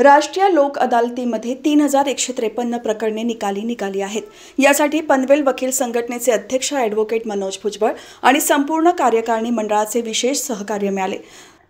राष्ट्रीय लोक अदालतीमध्ये तीन हजार एकशे त्रेपन्न प्रकरणे निकाली निकाली आहेत यासाठी पनवेल वकील संघटनेचे अध्यक्ष ॲडव्होकेट मनोज भुजबळ आणि संपूर्ण कार्यकारिणी मंडळाचे विशेष सहकार्य मिळाले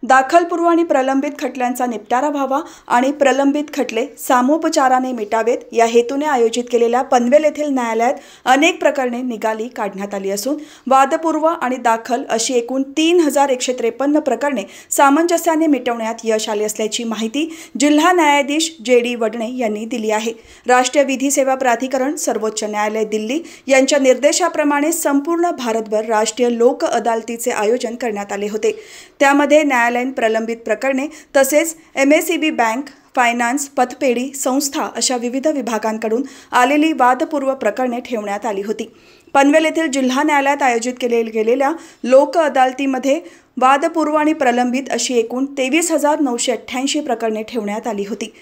दाखलपूर्व आणि प्रलंबित खटल्यांचा निपटारा व्हावा आणि प्रलंबित खटले सामोपचाराने मिटावेत या हेतूने आयोजित केलेल्या पनवेल येथील न्यायालयात अनेक प्रकरणे निकाली काढण्यात आली असून वादपूर्व आणि दाखल अशी एकूण तीन हजार एकशे त्रेपन्न प्रकरणे सामंजस्याने मिटवण्यात यश आले असल्याची माहिती जिल्हा न्यायाधीश जे डी वडणे यांनी दिली आहे राष्ट्रीय विधी सेवा प्राधिकरण सर्वोच्च न्यायालय दिल्ली यांच्या निर्देशाप्रमाणे संपूर्ण भारतभर राष्ट्रीय लोक अदालतीचे आयोजन करण्यात आले होते त्यामध्ये न्याय न्यायालयीन प्रलंबित प्रकरणे तसेच M S E B bank finance पतपेढी संस्था अशा विविध विभागांकडून आलेली वादपूर्व प्रकरणे ठेवण्यात आली होती पनवेल येथील जिल्हा न्यायालयात आयोजित केले गेलेल्या लोक अदालतीमध्ये वादपूर्व आणि प्रलंबित अशी एकूण तेवीस हजार नऊशे अठ्ठ्याऐंशी प्रकरणे ठेवण्यात आली होती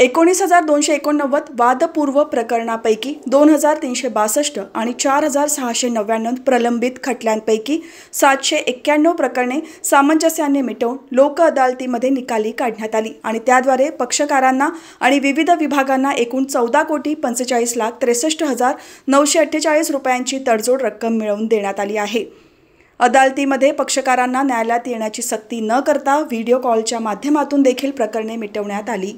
एकोणीस हजार दोनशे एकोणनव्वद वादपूर्व प्रकरणापैकी दोन हजार तीनशे बासष्ट आणि चार हजार सहाशे नव्याण्णव प्रलंबित खटल्यांपैकी सातशे एक्क्याण्णव प्रकरणे सामंजस्याने मिटवून लोक अदालतीमध्ये निकाली काढण्यात आली आणि त्याद्वारे पक्षकारांना आणि विविध विभागांना एकूण चौदा कोटी पंचेचाळीस लाख त्रेसष्ट हजार नऊशे अठ्ठेचाळीस रुपयांची तडजोड रक्कम मिळवून देण्यात आली आहे अदालतीमध्ये पक्षकारांना न्यायालयात येण्याची सक्ती न करता व्हिडिओ कॉलच्या माध्यमातून देखील प्रकरणे मिटवण्यात आली